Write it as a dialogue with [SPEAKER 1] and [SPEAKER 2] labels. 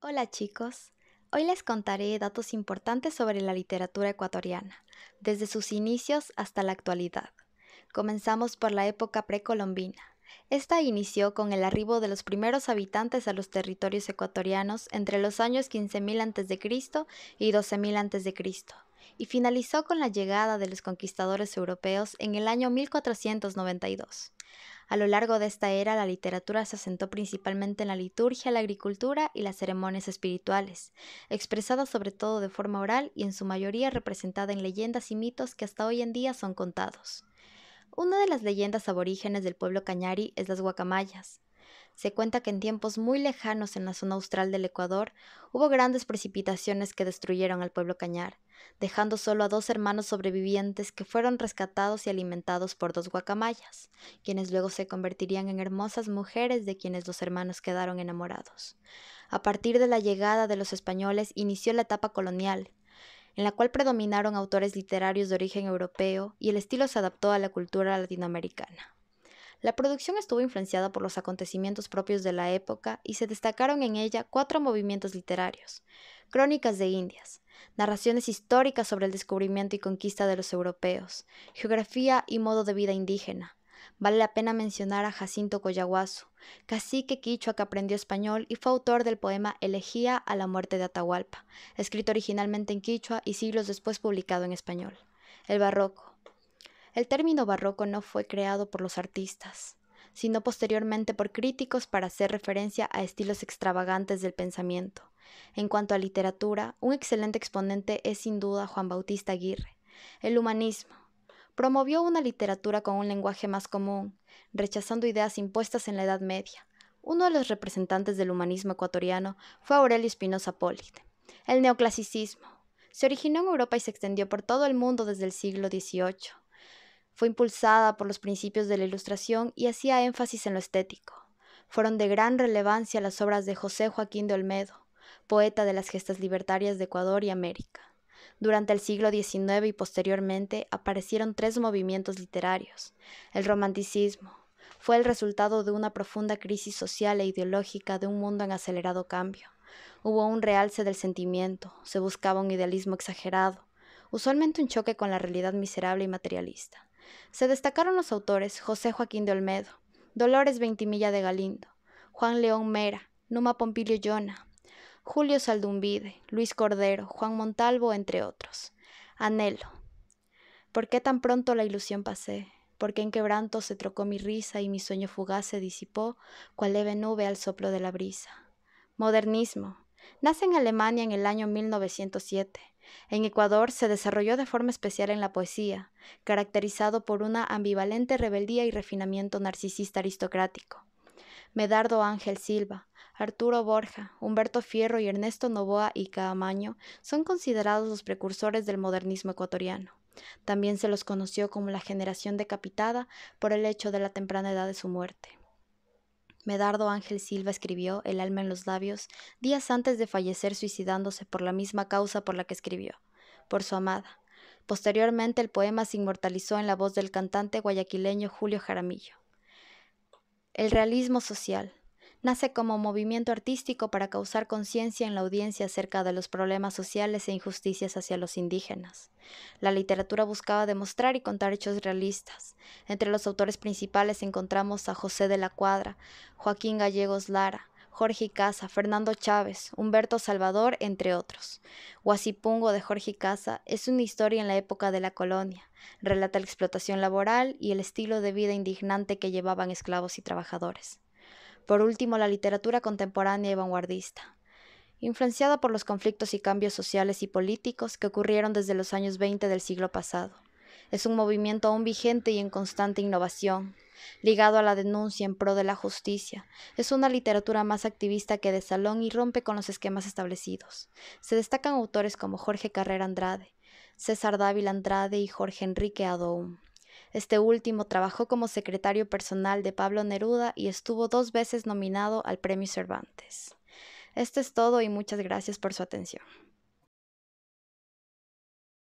[SPEAKER 1] Hola chicos, hoy les contaré datos importantes sobre la literatura ecuatoriana, desde sus inicios hasta la actualidad. Comenzamos por la época precolombina. Esta inició con el arribo de los primeros habitantes a los territorios ecuatorianos entre los años 15.000 a.C. y 12.000 a.C y finalizó con la llegada de los conquistadores europeos en el año 1492. A lo largo de esta era, la literatura se asentó principalmente en la liturgia, la agricultura y las ceremonias espirituales, expresada sobre todo de forma oral y en su mayoría representada en leyendas y mitos que hasta hoy en día son contados. Una de las leyendas aborígenes del pueblo cañari es las guacamayas, se cuenta que en tiempos muy lejanos en la zona austral del Ecuador hubo grandes precipitaciones que destruyeron al pueblo cañar, dejando solo a dos hermanos sobrevivientes que fueron rescatados y alimentados por dos guacamayas, quienes luego se convertirían en hermosas mujeres de quienes los hermanos quedaron enamorados. A partir de la llegada de los españoles inició la etapa colonial, en la cual predominaron autores literarios de origen europeo y el estilo se adaptó a la cultura latinoamericana. La producción estuvo influenciada por los acontecimientos propios de la época y se destacaron en ella cuatro movimientos literarios. Crónicas de Indias, narraciones históricas sobre el descubrimiento y conquista de los europeos, geografía y modo de vida indígena, Vale la pena mencionar a Jacinto Collahuazo, cacique quichua que aprendió español y fue autor del poema Elegía a la muerte de Atahualpa, escrito originalmente en quichua y siglos después publicado en español. El barroco, el término barroco no fue creado por los artistas, sino posteriormente por críticos para hacer referencia a estilos extravagantes del pensamiento. En cuanto a literatura, un excelente exponente es sin duda Juan Bautista Aguirre. El humanismo. Promovió una literatura con un lenguaje más común, rechazando ideas impuestas en la Edad Media. Uno de los representantes del humanismo ecuatoriano fue Aurelio Espinosa Polite. El neoclasicismo. Se originó en Europa y se extendió por todo el mundo desde el siglo XVIII. Fue impulsada por los principios de la Ilustración y hacía énfasis en lo estético. Fueron de gran relevancia las obras de José Joaquín de Olmedo, poeta de las gestas libertarias de Ecuador y América. Durante el siglo XIX y posteriormente aparecieron tres movimientos literarios. El romanticismo fue el resultado de una profunda crisis social e ideológica de un mundo en acelerado cambio. Hubo un realce del sentimiento, se buscaba un idealismo exagerado, usualmente un choque con la realidad miserable y materialista. Se destacaron los autores José Joaquín de Olmedo, Dolores Veintimilla de Galindo, Juan León Mera, Numa Pompilio Yona, Julio Saldumbide, Luis Cordero, Juan Montalvo, entre otros. Anhelo. ¿Por qué tan pronto la ilusión pasé? ¿Por qué en quebranto se trocó mi risa y mi sueño fugaz se disipó cual leve nube al soplo de la brisa? Modernismo. Nace en Alemania en el año 1907. En Ecuador se desarrolló de forma especial en la poesía, caracterizado por una ambivalente rebeldía y refinamiento narcisista aristocrático. Medardo Ángel Silva, Arturo Borja, Humberto Fierro y Ernesto Novoa y Caamaño son considerados los precursores del modernismo ecuatoriano. También se los conoció como la generación decapitada por el hecho de la temprana edad de su muerte. Medardo Ángel Silva escribió El alma en los labios días antes de fallecer suicidándose por la misma causa por la que escribió, por su amada. Posteriormente el poema se inmortalizó en la voz del cantante guayaquileño Julio Jaramillo. El realismo social nace como movimiento artístico para causar conciencia en la audiencia acerca de los problemas sociales e injusticias hacia los indígenas. La literatura buscaba demostrar y contar hechos realistas. Entre los autores principales encontramos a José de la Cuadra, Joaquín Gallegos Lara, Jorge Casa, Fernando Chávez, Humberto Salvador, entre otros. Huasipungo de Jorge Casa es una historia en la época de la colonia. Relata la explotación laboral y el estilo de vida indignante que llevaban esclavos y trabajadores. Por último, la literatura contemporánea y vanguardista. Influenciada por los conflictos y cambios sociales y políticos que ocurrieron desde los años 20 del siglo pasado. Es un movimiento aún vigente y en constante innovación, ligado a la denuncia en pro de la justicia. Es una literatura más activista que de salón y rompe con los esquemas establecidos. Se destacan autores como Jorge Carrera Andrade, César Dávila Andrade y Jorge Enrique Adoum. Este último trabajó como secretario personal de Pablo Neruda y estuvo dos veces nominado al Premio Cervantes. Esto es todo y muchas gracias por su atención.